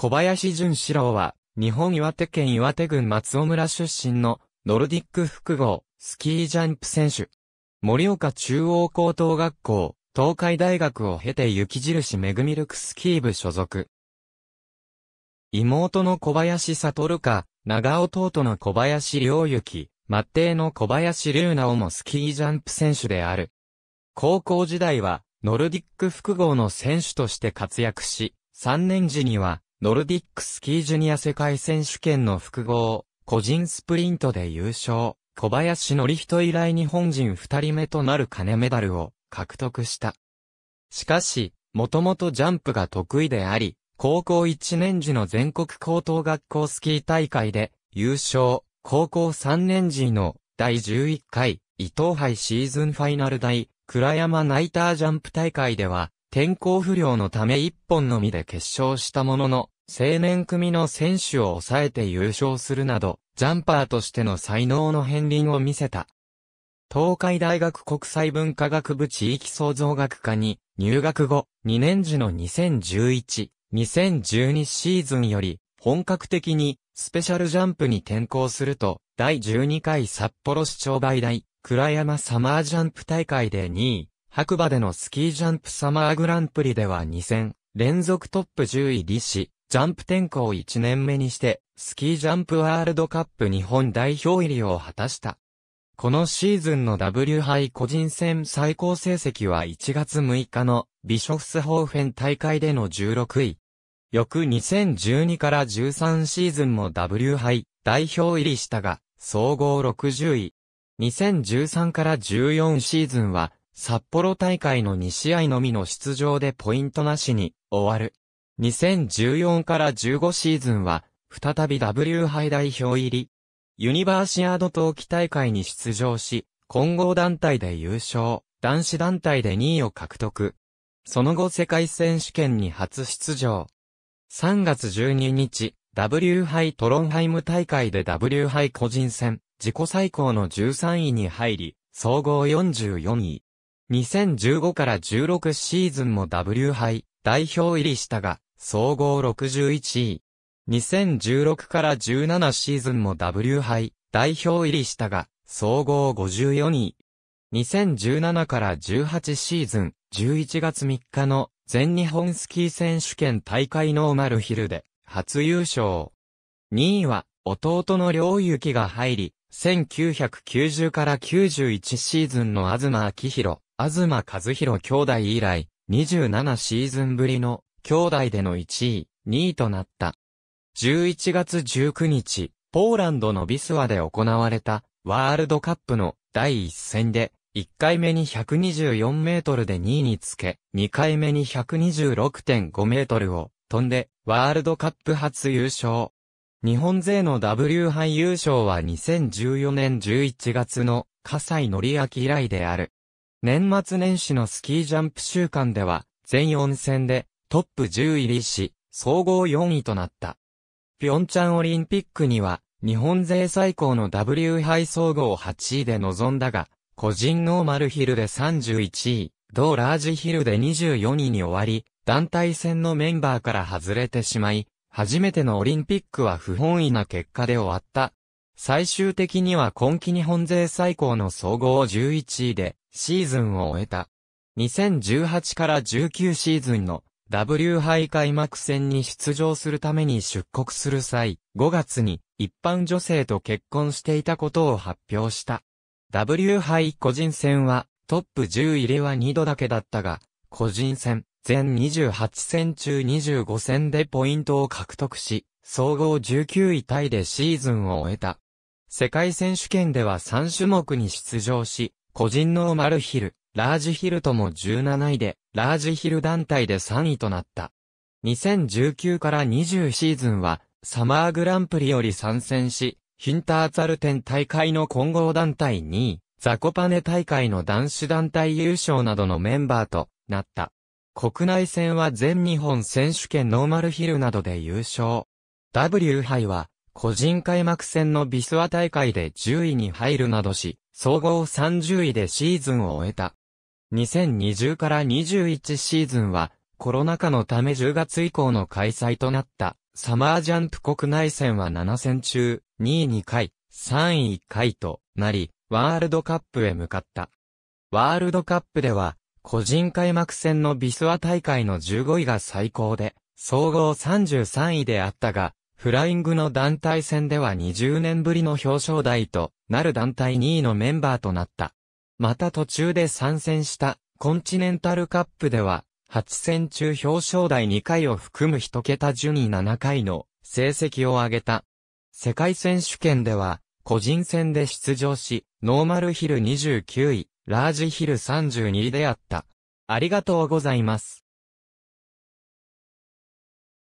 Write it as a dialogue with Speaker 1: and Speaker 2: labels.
Speaker 1: 小林淳志郎は、日本岩手県岩手郡松尾村出身の、ノルディック複合、スキージャンプ選手。森岡中央高等学校、東海大学を経て雪印めぐみルクスキー部所属。妹の小林悟か、長弟の小林良幸、末弟の小林龍直もスキージャンプ選手である。高校時代は、ノルディック複合の選手として活躍し、3年時には、ノルディックスキージュニア世界選手権の複合、個人スプリントで優勝、小林則人以来日本人二人目となる金メダルを獲得した。しかし、もともとジャンプが得意であり、高校1年時の全国高等学校スキー大会で優勝、高校3年時の第11回伊藤杯シーズンファイナル第、倉山ナイタージャンプ大会では天候不良のため一本のみで決勝したものの、青年組の選手を抑えて優勝するなど、ジャンパーとしての才能の片鱗を見せた。東海大学国際文化学部地域創造学科に入学後、2年時の2011、2012シーズンより本格的にスペシャルジャンプに転校すると、第12回札幌市長外大、倉山サマージャンプ大会で2位、白馬でのスキージャンプサマーグランプリでは2戦、連続トップ10位リシ、ジャンプ転向1年目にして、スキージャンプワールドカップ日本代表入りを果たした。このシーズンの W 杯個人戦最高成績は1月6日のビショフスホーフェン大会での16位。翌2012から13シーズンも W 杯代表入りしたが、総合60位。2013から14シーズンは札幌大会の2試合のみの出場でポイントなしに終わる。2014から15シーズンは、再び W 杯代表入り。ユニバーシアード冬季大会に出場し、混合団体で優勝、男子団体で2位を獲得。その後世界選手権に初出場。3月12日、W 杯トロンハイム大会で W 杯個人戦、自己最高の13位に入り、総合44位。2015から16シーズンも W 杯代表入りしたが、総合61位。2016から17シーズンも W 杯代表入りしたが、総合54位。2017から18シーズン11月3日の全日本スキー選手権大会ノーマルヒルで初優勝。2位は弟の良幸が入り、1990から91シーズンの東明宏、東和弘兄弟以来、27シーズンぶりの兄弟での1位、2位となった。11月19日、ポーランドのビスワで行われたワールドカップの第1戦で、1回目に124メートルで2位につけ、2回目に126.5メートルを飛んで、ワールドカップ初優勝。日本勢の W 杯優勝は2014年11月の、葛西則明以来である。年末年始のスキージャンプ週間では、全4戦でトップ10入りし、総合4位となった。ピョンチャンオリンピックには、日本勢最高の W 杯総合8位で臨んだが、個人ノーマルヒルで31位、同ラージヒルで24位に終わり、団体戦のメンバーから外れてしまい、初めてのオリンピックは不本意な結果で終わった。最終的には今季日本勢最高の総合11位で、シーズンを終えた。2018から19シーズンの W 杯開幕戦に出場するために出国する際、5月に一般女性と結婚していたことを発表した。W 杯個人戦はトップ10入れは2度だけだったが、個人戦全28戦中25戦でポイントを獲得し、総合19位タイでシーズンを終えた。世界選手権では3種目に出場し、個人ノーマルヒル、ラージヒルとも17位で、ラージヒル団体で3位となった。2019から20シーズンは、サマーグランプリより参戦し、ヒンターツァルテン大会の混合団体2位、ザコパネ大会の男子団体優勝などのメンバーとなった。国内戦は全日本選手権ノーマルヒルなどで優勝。W 杯は個人開幕戦のビスワ大会で10位に入るなどし、総合30位でシーズンを終えた。2020から21シーズンは、コロナ禍のため10月以降の開催となった、サマージャンプ国内戦は7戦中、2位2回、3位1回となり、ワールドカップへ向かった。ワールドカップでは、個人開幕戦のビスワ大会の15位が最高で、総合33位であったが、フライングの団体戦では20年ぶりの表彰台となる団体2位のメンバーとなった。また途中で参戦したコンチネンタルカップでは、8戦中表彰台2回を含む1桁順位7回の成績を上げた。世界選手権では、個人戦で出場し、ノーマルヒル29位、ラージヒル32位であった。ありがとうございます。